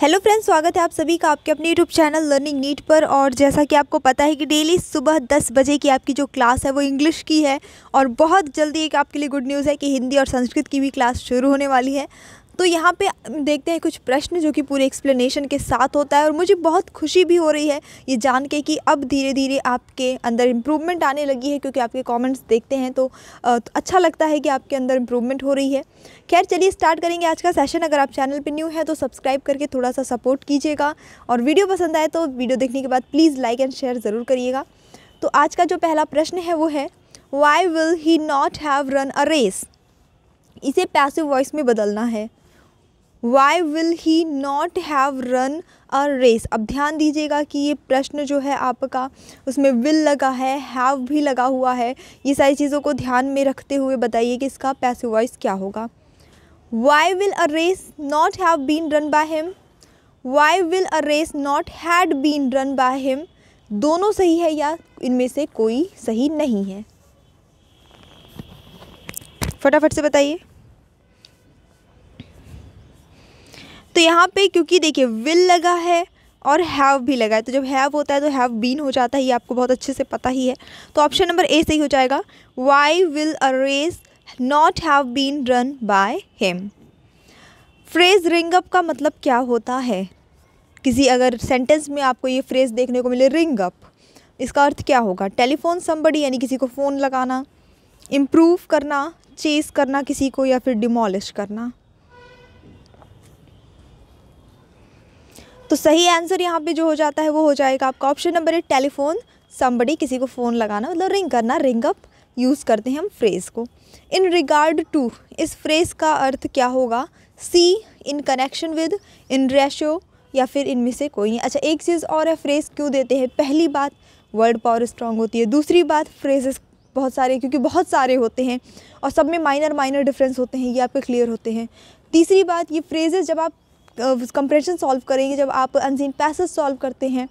Hello friends स्वागत है आप सभी का आपके अपने यूट्यूब चैनल लर्निंग नीट पर और जैसा कि आपको पता है कि डेली सुबह 10 बजे की आपकी जो क्लास है वो इंग्लिश की है और बहुत जल्दी एक आपके लिए गुड न्यूज़ है कि हिंदी और संस्कृत की भी क्लास शुरू होने वाली है तो यहाँ पे देखते हैं कुछ प्रश्न जो कि पूरे एक्सप्लेनेशन के साथ होता है और मुझे बहुत खुशी भी हो रही है ये जान के कि अब धीरे धीरे आपके अंदर इम्प्रूवमेंट आने लगी है क्योंकि आपके कमेंट्स देखते हैं तो, तो अच्छा लगता है कि आपके अंदर इम्प्रूवमेंट हो रही है खैर चलिए स्टार्ट करेंगे आज का सेशन अगर आप चैनल पर न्यू है तो सब्सक्राइब करके थोड़ा सा सपोर्ट कीजिएगा और वीडियो पसंद आए तो वीडियो देखने के बाद प्लीज़ लाइक एंड शेयर ज़रूर करिएगा तो आज का जो पहला प्रश्न है वो है why will he not have run a race इसे पैसिव वॉइस में बदलना है why will he not have run a race अब ध्यान दीजिएगा कि ये प्रश्न जो है आपका उसमें विल लगा है हैव भी लगा हुआ है ये सारी चीज़ों को ध्यान में रखते हुए बताइए कि इसका पैसे वॉइस क्या होगा why will a race not have been run by him why will a race not had been run by him दोनों सही है या इनमें से कोई सही नहीं है फटाफट से बताइए तो यहाँ पे क्योंकि देखिए विल लगा है और हैव भी लगा है तो जब हैव होता है तो हैव बीन हो जाता है ये आपको बहुत अच्छे से पता ही है तो ऑप्शन नंबर ए सही हो जाएगा why will a race not have been run by him phrase ring up का मतलब क्या होता है किसी अगर सेंटेंस में आपको ये फ्रेज देखने को मिले रिंग अप इसका अर्थ क्या होगा टेलीफोन संबड़ी यानी किसी को फ़ोन लगाना इम्प्रूव करना चेस करना किसी को या फिर डिमोलिश करना तो सही आंसर यहाँ पे जो हो जाता है वो हो जाएगा आपका option number eight telephone somebody किसी को फ़ोन लगाना मतलब रिंग करना रिंग अप यूज़ करते हैं हम फ्रेज़ को इन रिगार्ड टू इस फ्रेज़ का अर्थ क्या होगा C in connection with in ratio या फिर इनमें से कोई नहीं अच्छा एक चीज़ और है फ्रेज़ क्यों देते हैं पहली बात वर्ड पावर स्ट्रॉन्ग होती है दूसरी बात फ्रेजेस बहुत सारे क्योंकि बहुत सारे होते हैं और सब में माइनर माइनर डिफरेंस होते हैं ये आपके क्लियर होते हैं तीसरी बात ये फ्रेजेस जब आप कंप्रेशन सॉल्व करेंगे जब आप अनसीन पैसेज सॉल्व करते हैं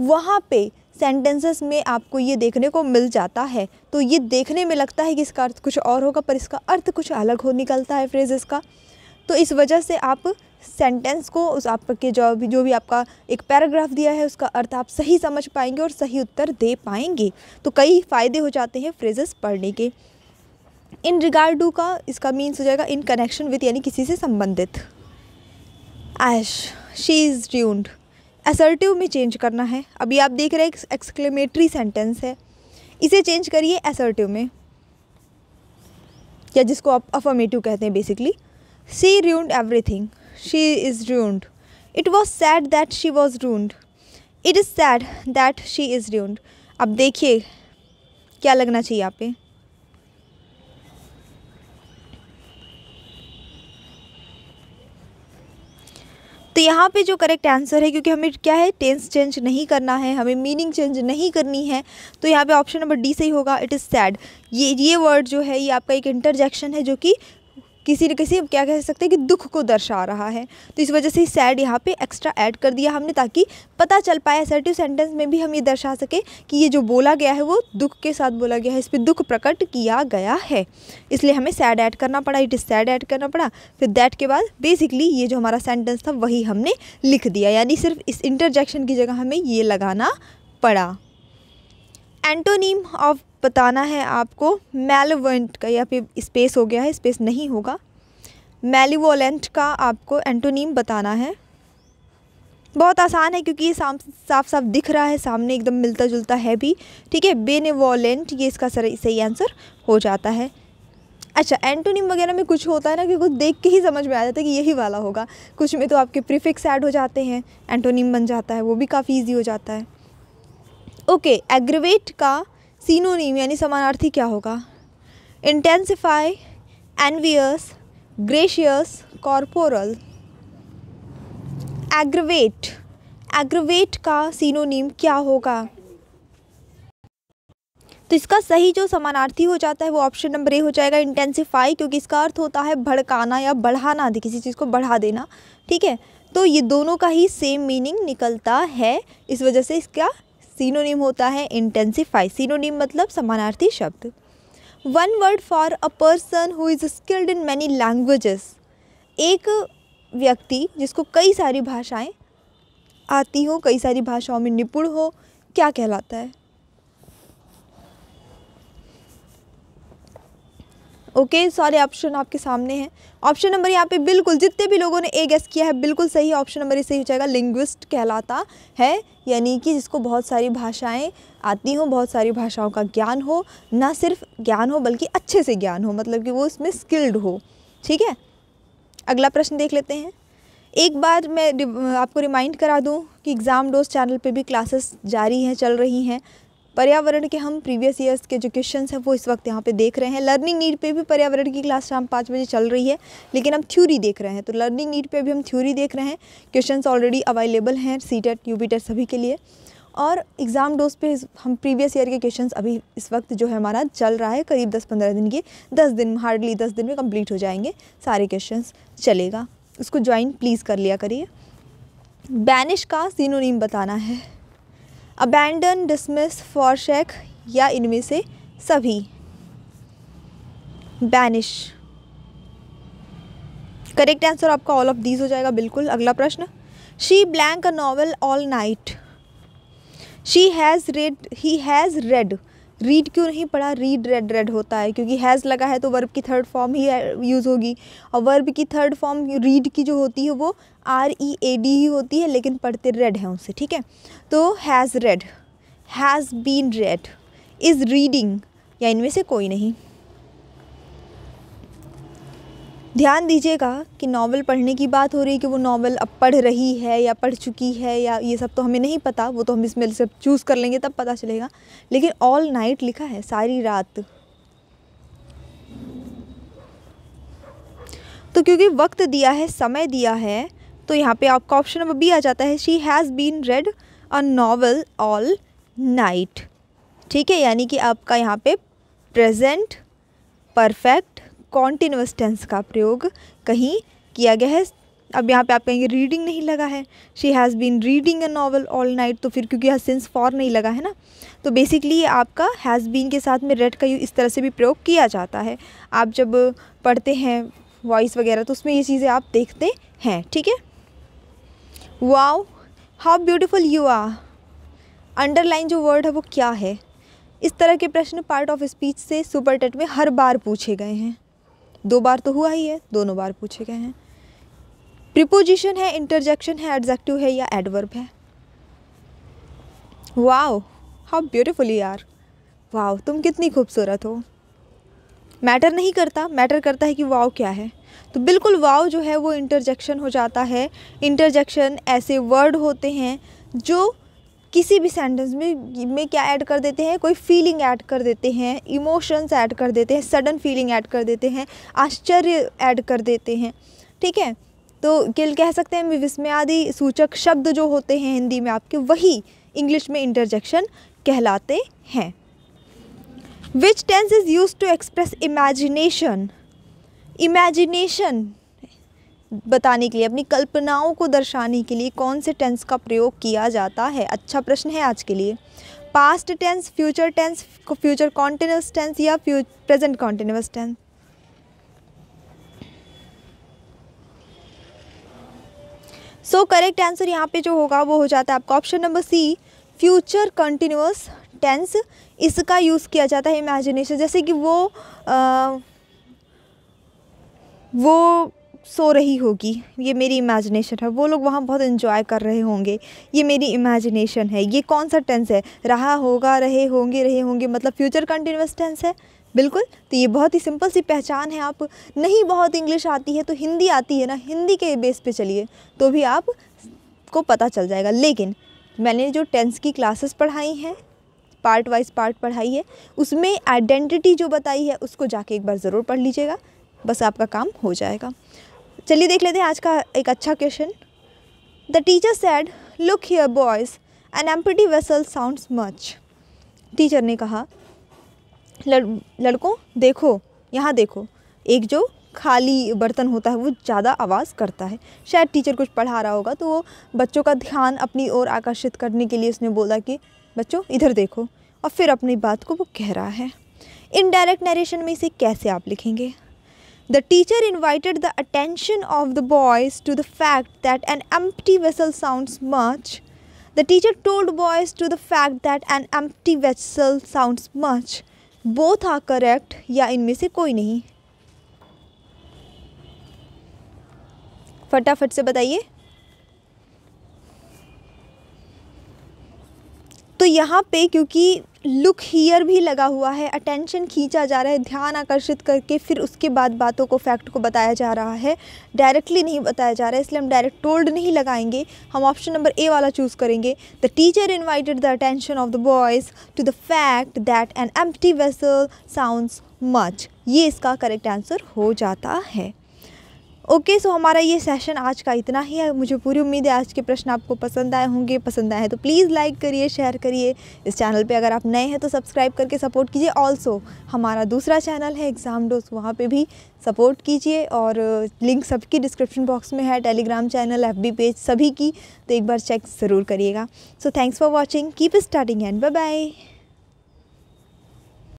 वहाँ पे सेंटेंसेस में आपको ये देखने को मिल जाता है तो ये देखने में लगता है कि इसका अर्थ कुछ और होगा पर इसका अर्थ कुछ अलग हो निकलता है फ्रेजेस का तो इस वजह से आप सेंटेंस को उस आपके जो भी जो भी आपका एक पैराग्राफ दिया है उसका अर्थ आप सही समझ पाएंगे और सही उत्तर दे पाएंगे तो कई फ़ायदे हो जाते हैं फ्रेजेस पढ़ने के इन रिगार्ड टू का इसका मीन्स हो जाएगा इन कनेक्शन विथ यानी किसी से संबंधित ऐश शी इज़ ट्यून्ड एसर्टिव में चेंज करना है अभी आप देख रहे हैं एक्सक्लेमेटरी सेंटेंस है इसे चेंज करिए एसर्टिव में या जिसको आप अफर्मेटिव कहते हैं basically she ruined everything she is ruined it was said that she was ruined it is said that she is ruined अब देखिए क्या लगना चाहिए आप पे यहाँ पे जो करेक्ट आंसर है क्योंकि हमें क्या है टेंस चेंज नहीं करना है हमें मीनिंग चेंज नहीं करनी है तो यहाँ पे ऑप्शन नंबर डी सही होगा इट इज़ सैड ये ये वर्ड जो है ये आपका एक इंटरजेक्शन है जो कि किसी न किसी क्या कह सकते हैं कि दुख को दर्शा रहा है तो इस वजह से सैड यहाँ पे एक्स्ट्रा ऐड कर दिया हमने ताकि पता चल पाए असर्टिव सेंटेंस में भी हम ये दर्शा सके कि ये जो बोला गया है वो दुख के साथ बोला गया है इस पर दुख प्रकट किया गया है इसलिए हमें सैड ऐड करना पड़ा इट इज़ सैड ऐड करना पड़ा फिर दैट के बाद बेसिकली ये जो हमारा सेंटेंस था वही हमने लिख दिया यानी सिर्फ इस इंटरजेक्शन की जगह हमें ये लगाना पड़ा एंटोनीम ऑफ बताना है आपको मेलोवेंट का या फिर स्पेस हो गया है स्पेस नहीं होगा मेलिवोलेंट का आपको एंटोनीम बताना है बहुत आसान है क्योंकि ये साफ साफ दिख रहा है सामने एकदम मिलता जुलता है भी ठीक है बेनिवोलेंट ये इसका सही आंसर हो जाता है अच्छा एंटोनीम वगैरह में कुछ होता है ना कि कुछ देख के ही समझ में आ जाता है कि यही वाला होगा कुछ में तो आपके प्रीफिक्स ऐड हो जाते हैं एंटोनीम बन जाता है वो भी काफ़ी ईजी हो जाता है ओके एग्रवेट का सीनोनीम यानी समानार्थी क्या होगा intensify envious gracious corporal aggravate aggravate का सीनोनीम क्या होगा तो इसका सही जो समानार्थी हो जाता है वो ऑप्शन नंबर ए हो जाएगा इंटेंसिफाई क्योंकि इसका अर्थ होता है भड़काना या बढ़ाना दे किसी चीज़ को बढ़ा देना ठीक है तो ये दोनों का ही सेम मीनिंग निकलता है इस वजह से इसका सीनोनिम होता है इंटेंसिफाई सीनोनिम मतलब समानार्थी शब्द one word for a person who is skilled in many languages एक व्यक्ति जिसको कई सारी भाषाएं आती हो कई सारी भाषाओं में निपुण हो क्या कहलाता है ओके सारे ऑप्शन आपके सामने हैं ऑप्शन नंबर यहाँ पे बिल्कुल जितने भी लोगों ने ए गेस किया है बिल्कुल सही ऑप्शन नंबर सही हो जाएगा लिंग्विस्ट कहलाता है यानी कि जिसको बहुत सारी भाषाएं आती हों बहुत सारी भाषाओं का ज्ञान हो ना सिर्फ ज्ञान हो बल्कि अच्छे से ज्ञान हो मतलब कि वो उसमें स्किल्ड हो ठीक है अगला प्रश्न देख लेते हैं एक बार मैं आपको रिमाइंड करा दूं कि एग्ज़ाम डोज चैनल पे भी क्लासेस जारी हैं चल रही हैं पर्यावरण के हम प्रीवियस ईयर्स के जो क्वेश्चन हैं वो इस वक्त यहाँ पे देख रहे हैं लर्निंग नीड पे भी पर्यावरण की क्लास शाम पाँच बजे चल रही है लेकिन हम थ्योरी देख रहे हैं तो लर्निंग नीड पे भी हम थ्योरी देख रहे हैं क्वेश्चन ऑलरेडी अवेलेबल हैं सी टेट यू टेट सभी के लिए और एग्ज़ाम डोज पे हम प्रीवियस ईयर के क्वेश्चंस अभी इस वक्त जो है हमारा चल रहा है करीब 10-15 दिन के 10 दिन हार्डली 10 दिन में कंप्लीट हो जाएंगे सारे क्वेश्चंस चलेगा उसको ज्वाइन प्लीज़ कर लिया करिए बैनिश का सीनोनीम बताना है अबैंडन डिसमिस फॉरशेक या इनमें से सभी बैनिश करेक्ट आंसर आपका ऑल ऑफ दीज हो जाएगा बिल्कुल अगला प्रश्न she blank a novel all night she has read he has read read क्यों नहीं पढ़ा रीड रेड रेड होता है क्योंकि हैज़ लगा है तो वर्ब की थर्ड फॉर्म ही यूज़ uh, होगी और वर्ब की थर्ड फॉर्म रीड की जो होती है वो आर ई ए डी ही होती है लेकिन पढ़ते रेड है उनसे ठीक है तो has read has been read is reading या इनमें से कोई नहीं ध्यान दीजिएगा कि नावल पढ़ने की बात हो रही है कि वो नावल अब पढ़ रही है या पढ़ चुकी है या ये सब तो हमें नहीं पता वो तो हम इसमें से चूज़ कर लेंगे तब पता चलेगा लेकिन ऑल नाइट लिखा है सारी रात तो क्योंकि वक्त दिया है समय दिया है तो यहाँ पे आपका ऑप्शन नंबर बी आ जाता है she has been read a novel all night ठीक है यानी कि आपका यहाँ पे प्रेजेंट परफेक्ट कॉन्टिन्यूस टेंस का प्रयोग कहीं किया गया है अब यहाँ पे आप कहेंगे रीडिंग नहीं लगा है she has been reading a novel all night तो फिर क्योंकि यहाँ सेंस फॉर नहीं लगा है ना तो बेसिकली ये आपका हैज़ बीन के साथ में रेड का इस तरह से भी प्रयोग किया जाता है आप जब पढ़ते हैं वॉइस वगैरह तो उसमें ये चीज़ें आप देखते हैं ठीक है wow how beautiful you are underline जो वर्ड है वो क्या है इस तरह के प्रश्न पार्ट ऑफ स्पीच से सुपर टेट में हर बार पूछे गए हैं दो बार तो हुआ ही है दोनों बार पूछे गए हैं प्रिपोजिशन है इंटरजेक्शन है एडजेक्टिव है या एडवर्ब है वाओ हाउ ब्यूटिफुली यार वाओ तुम कितनी खूबसूरत हो मैटर नहीं करता मैटर करता है कि वाव क्या है तो बिल्कुल वाव जो है वो इंटरजेक्शन हो जाता है इंटरजेक्शन ऐसे वर्ड होते हैं जो किसी भी सेंटेंस में में क्या ऐड कर देते हैं कोई फीलिंग ऐड कर देते हैं इमोशंस ऐड कर देते हैं सडन फीलिंग ऐड कर देते हैं आश्चर्य ऐड कर देते हैं ठीक है तो किल कह सकते हैं आदि सूचक शब्द जो होते हैं हिंदी में आपके वही इंग्लिश में इंटरजेक्शन कहलाते हैं which tense is use to express imagination imagination बताने के लिए अपनी कल्पनाओं को दर्शाने के लिए कौन से टेंस का प्रयोग किया जाता है अच्छा प्रश्न है आज के लिए past tense future tense future continuous tense या present continuous tense so correct answer यहाँ पे जो होगा वो हो जाता है आपका option number C future continuous tense इसका यूज़ किया जाता है इमेजिनेशन जैसे कि वो आ, वो सो रही होगी ये मेरी इमेजिनेशन है वो लोग वहाँ बहुत इन्जॉय कर रहे होंगे ये मेरी इमेजिनेशन है ये कौन सा टेंस है रहा होगा रहे होंगे रहे होंगे मतलब फ्यूचर कंटिन्यूस टेंस है बिल्कुल तो ये बहुत ही सिंपल सी पहचान है आप नहीं बहुत इंग्लिश आती है तो हिंदी आती है ना हिंदी के बेस पे चलिए तो भी आप को पता चल जाएगा लेकिन मैंने जो टेंस की क्लासेस पढ़ाई हैं पार्ट वाइज पार्ट पढ़ाई है उसमें आइडेंटिटी जो बताई है उसको जाके एक बार ज़रूर पढ़ लीजिएगा बस आपका काम हो जाएगा चलिए देख लेते हैं आज का एक अच्छा question the teacher said look here boys an empty vessel sounds much teacher ने कहा लड़ लड़कों देखो यहाँ देखो एक जो खाली बर्तन होता है वो ज़्यादा आवाज़ करता है शायद टीचर कुछ पढ़ा रहा होगा तो वो बच्चों का ध्यान अपनी ओर आकर्षित करने के लिए उसने बोला कि बच्चों इधर देखो और फिर अपनी बात को वो कह रहा है इनडायरेक्ट नरेशन में इसे कैसे आप लिखेंगे The teacher invited the attention of the boys to the fact that an empty vessel sounds much. The teacher told boys to the fact that an empty vessel sounds much. Both are correct Ya in से कोई नहीं फटाफट से बताइए तो यहाँ पे क्योंकि लुक हीयर भी लगा हुआ है अटेंशन खींचा जा रहा है ध्यान आकर्षित करके फिर उसके बाद बातों को फैक्ट को बताया जा रहा है डायरेक्टली नहीं बताया जा रहा है इसलिए हम डायरेक्ट टोल्ड नहीं लगाएंगे हम ऑप्शन नंबर ए वाला चूज़ करेंगे the teacher invited the attention of the boys to the fact that an empty vessel sounds much ये इसका करेक्ट आंसर हो जाता है ओके okay, सो so हमारा ये सेशन आज का इतना ही है मुझे पूरी उम्मीद है आज के प्रश्न आपको पसंद आए होंगे पसंद आए हैं तो प्लीज़ लाइक करिए शेयर करिए इस चैनल पे अगर आप नए हैं तो सब्सक्राइब करके सपोर्ट कीजिए ऑल्सो हमारा दूसरा चैनल है एग्ज़ाम डोस वहाँ पे भी सपोर्ट कीजिए और लिंक सबकी डिस्क्रिप्शन बॉक्स में है टेलीग्राम चैनल एफ पेज सभी की तो एक बार चेक ज़रूर करिएगा so thanks for watching keep starting and bye bye